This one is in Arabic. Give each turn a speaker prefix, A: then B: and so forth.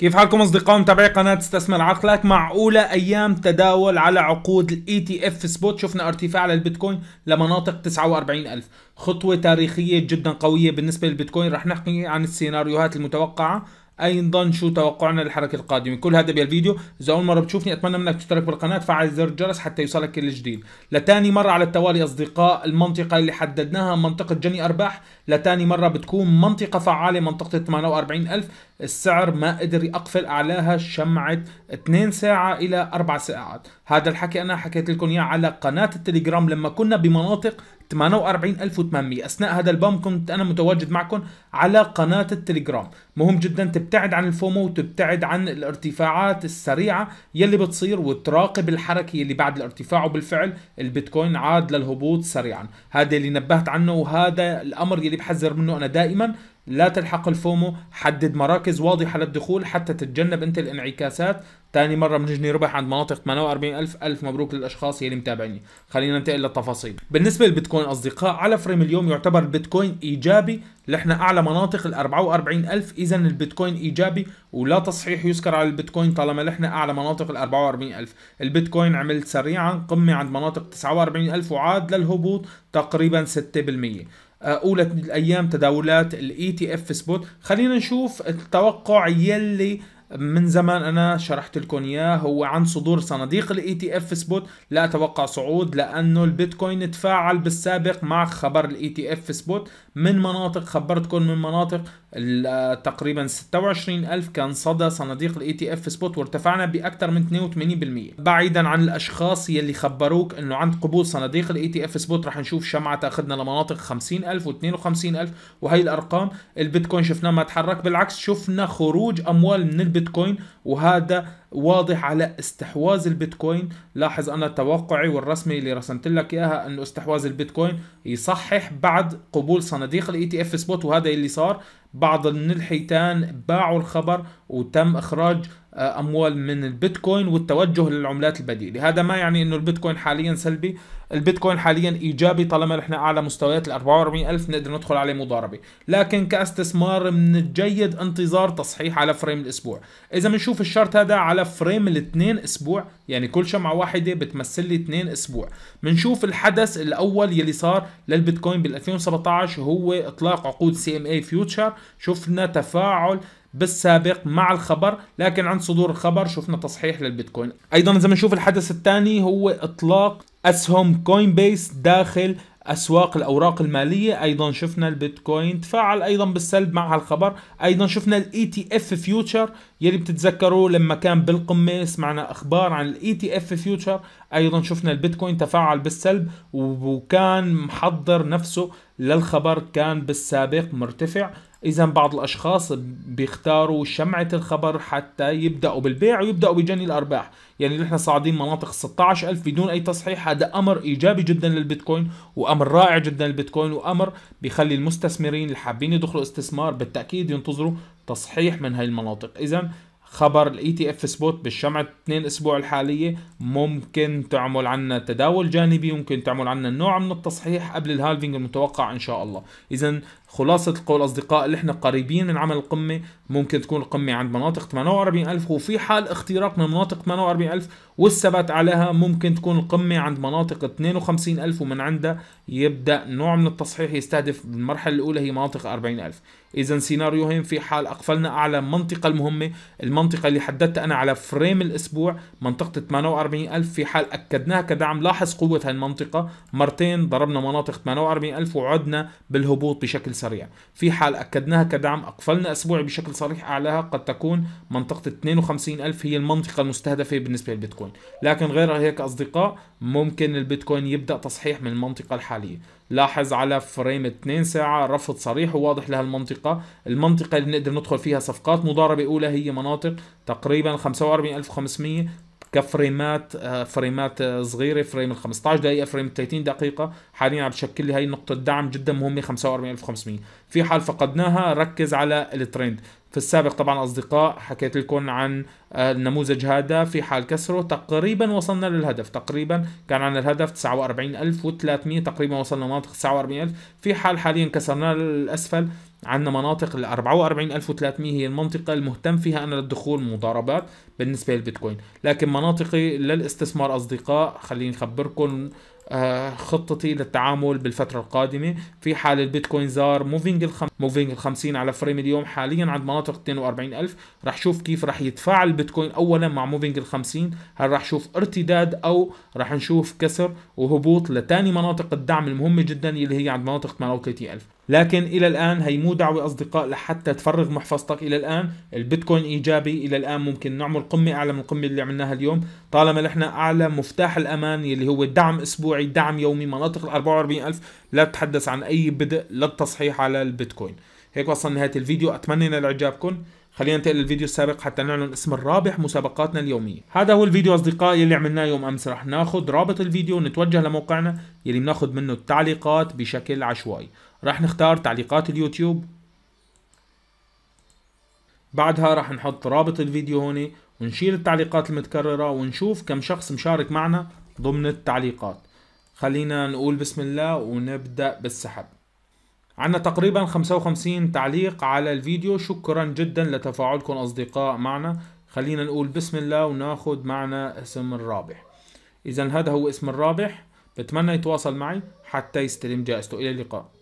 A: كيف حالكم اصدقاء متابعي قناه استثمر عقلك مع اولى ايام تداول على عقود الاي e تي اف سبوت شفنا ارتفاع للبيتكوين لمناطق 49000 خطوه تاريخيه جدا قويه بالنسبه للبيتكوين رح نحكي عن السيناريوهات المتوقعه ايضا شو توقعنا للحركه القادمه كل هذا بالفيديو اذا اول مره بتشوفني اتمنى منك تشترك بالقناه فعل زر الجرس حتى يوصلك كل جديد لتاني مره على التوالي اصدقاء المنطقه اللي حددناها منطقه جني ارباح لتاني مره بتكون منطقه فعاله منطقه 48000 السعر ما قدر يقفل اعلاها شمعه 2 ساعه الى 4 ساعات هذا الحكي انا حكيت لكم اياه على قناه التليجرام لما كنا بمناطق 48800 أثناء هذا البام كنت أنا متواجد معكم على قناة التليجرام مهم جدا تبتعد عن الفومو وتبتعد عن الارتفاعات السريعة يلي بتصير وتراقب الحركة يلي بعد الارتفاع وبالفعل البيتكوين عاد للهبوط سريعا هذا اللي نبهت عنه وهذا الأمر يلي بحذر منه أنا دائما لا تلحق الفومو حدد مراكز واضحة للدخول حتى تتجنب أنت الانعكاسات تاني مرة بنجني ربح عند مناطق 48000 ألف مبروك للأشخاص يلي متابعيني خلينا ننتقل للتفاصيل بالنسبة للبيتكوين أصدقاء على فريم اليوم يعتبر البيتكوين إيجابي لحنا أعلى مناطق ال 44000 إذا البيتكوين إيجابي ولا تصحيح يذكر على البيتكوين طالما نحن أعلى مناطق ال 44000 البيتكوين عمل سريعا قمة عند مناطق 49000 وعاد للهبوط تقريبا 6% آه، اولى الايام تداولات الاي تي اف سبوت خلينا نشوف التوقع يلي من زمان انا شرحت لكم اياه هو عن صدور صناديق الاي e تي اف سبوت لا اتوقع صعود لانه البيتكوين تفاعل بالسابق مع خبر الاي e تي اف سبوت من مناطق خبرتكم من مناطق تقريبا 26000 كان صدى صناديق الاي e تي اف سبوت وارتفعنا باكثر من 82% بعيدا عن الاشخاص يلي خبروك انه عند قبول صناديق الاي تي اف سبوت رح نشوف شمعه تاخذنا لمناطق 50000 و52000 وهي الارقام البيتكوين شفناه ما تحرك بالعكس شفنا خروج اموال من البيتكوين البيتكوين وهذا واضح على استحواذ البيتكوين لاحظ انا توقعي والرسمي اللي رسمت لك اياها انه استحواذ البيتكوين يصحح بعد قبول صناديق الاي تي اف سبوت وهذا اللي صار بعض من الحيتان باعوا الخبر وتم اخراج آه، اموال من البيتكوين والتوجه للعملات البديله، هذا ما يعني انه البيتكوين حاليا سلبي، البيتكوين حاليا ايجابي طالما نحن اعلى مستويات ال 44000 نقدر ندخل عليه مضاربه، لكن كاستثمار من الجيد انتظار تصحيح على فريم الاسبوع، اذا بنشوف الشرط هذا على فريم الاثنين اسبوع، يعني كل شمعه واحده بتمثل لي اثنين اسبوع، بنشوف الحدث الاول يلي صار للبيتكوين بال 2017 هو اطلاق عقود سي ام اي فيوتشر شفنا تفاعل بالسابق مع الخبر لكن عند صدور الخبر شفنا تصحيح للبيتكوين ايضا اذا بنشوف الحدث الثاني هو اطلاق اسهم كوين بيس داخل اسواق الاوراق الماليه ايضا شفنا البيتكوين تفاعل ايضا بالسلب مع هالخبر ايضا شفنا الاي تي اف فيوتشر يلي بتتذكروا لما كان بالقمه سمعنا اخبار عن الاي تي اف فيوتشر ايضا شفنا البيتكوين تفاعل بالسلب وكان محضر نفسه للخبر كان بالسابق مرتفع اذا بعض الاشخاص بيختاروا شمعه الخبر حتى يبداوا بالبيع ويبداوا بجني الارباح يعني نحن صاعدين مناطق 16000 بدون اي تصحيح هذا امر ايجابي جدا للبيتكوين وامر رائع جدا للبيتكوين وامر بيخلي المستثمرين اللي حابين يدخلوا استثمار بالتاكيد ينتظروا تصحيح من هاي المناطق اذا خبر الاي تي اف سبوت بالشمعة 2 اسبوع الحالية ممكن تعمل عنا تداول جانبي ممكن تعمل عنا نوع من التصحيح قبل الهالفينج المتوقع ان شاء الله اذا خلاصة القول أصدقاء اللي احنا قريبين من عمل القمة ممكن تكون القمة عند مناطق 48000 وفي حال اختراق من مناطق 48000 والثبات عليها ممكن تكون القمة عند مناطق 52000 ومن عندها يبدأ نوع من التصحيح يستهدف المرحلة الأولى هي مناطق ألف إذا سيناريوهين في حال أقفلنا أعلى المنطقة المهمة المنطقة اللي حددتها أنا على فريم الأسبوع منطقة 48000 في حال أكدناها كدعم لاحظ قوة هالمنطقة مرتين ضربنا مناطق 48000 وعدنا بالهبوط بشكل سريع في حال أكدناها كدعم أقفلنا أسبوعي بشكل صريح أعلاها قد تكون منطقة 52000 هي المنطقة المستهدفة بالنسبة للبيتكوين لكن غير هيك أصدقاء ممكن البيتكوين يبدأ تصحيح من المنطقة الحالية لاحظ على فريم 2 ساعة رفض صريح وواضح لهالمنطقة المنطقة اللي نقدر ندخل فيها صفقات مضاربة أولى هي مناطق تقريبا 45500 كفريمات آه، فريمات آه، صغيره فريم ال 15 دقيقه فريم ال 30 دقيقه حاليا عم تشكل لي هي نقطه دعم جدا مهمه 45500 في حال فقدناها ركز على الترند في السابق طبعا أصدقاء حكيت لكم عن آه، النموذج هذا في حال كسره تقريبا وصلنا للهدف تقريبا كان عن الهدف 49300 تقريبا وصلنا مناطق 49000 في حال حاليا كسرنا للأسفل عندنا مناطق ال 44300 هي المنطقة المهتم فيها أنا للدخول مضاربات بالنسبة للبيتكوين لكن مناطقي للاستثمار أصدقاء خليني أخبركم آه، خطتي للتعامل بالفترة القادمة في حال البيتكوين زار موفينج الخم... موفينج ال 50 على فريم اليوم حاليا عند مناطق 42 ألف رح شوف كيف رح يتفاعل البيتكوين اولا مع موفينج ال 50 هل رح شوف ارتداد او رح نشوف كسر وهبوط لتاني مناطق الدعم المهمة جدا اللي هي عند مناطق 38 ألف لكن الى الان هي مو دعوه اصدقاء لحتى تفرغ محفظتك الى الان البيتكوين ايجابي الى الان ممكن نعمل قمه اعلى من القمه اللي عملناها اليوم طالما نحن اعلى مفتاح الامان اللي هو دعم اسبوعي دعم يومي مناطق ال 44000 لا تتحدث عن اي بدء للتصحيح على البيتكوين هيك وصلنا نهايه الفيديو اتمنى ان اعجابكم خلينا ننتقل للفيديو السابق حتى نعلن اسم الرابح مسابقاتنا اليومية هذا هو الفيديو أصدقائي اللي عملناه يوم أمس رح ناخد رابط الفيديو ونتوجه لموقعنا يلي بناخد منه التعليقات بشكل عشوائي رح نختار تعليقات اليوتيوب بعدها رح نحط رابط الفيديو هون ونشيل التعليقات المتكررة ونشوف كم شخص مشارك معنا ضمن التعليقات خلينا نقول بسم الله ونبدأ بالسحب عندنا تقريبا 55 تعليق على الفيديو شكرا جدا لتفاعلكم أصدقاء معنا خلينا نقول بسم الله وناخد معنا اسم الرابح إذا هذا هو اسم الرابح بتمنى يتواصل معي حتى يستلم جائزته إلى اللقاء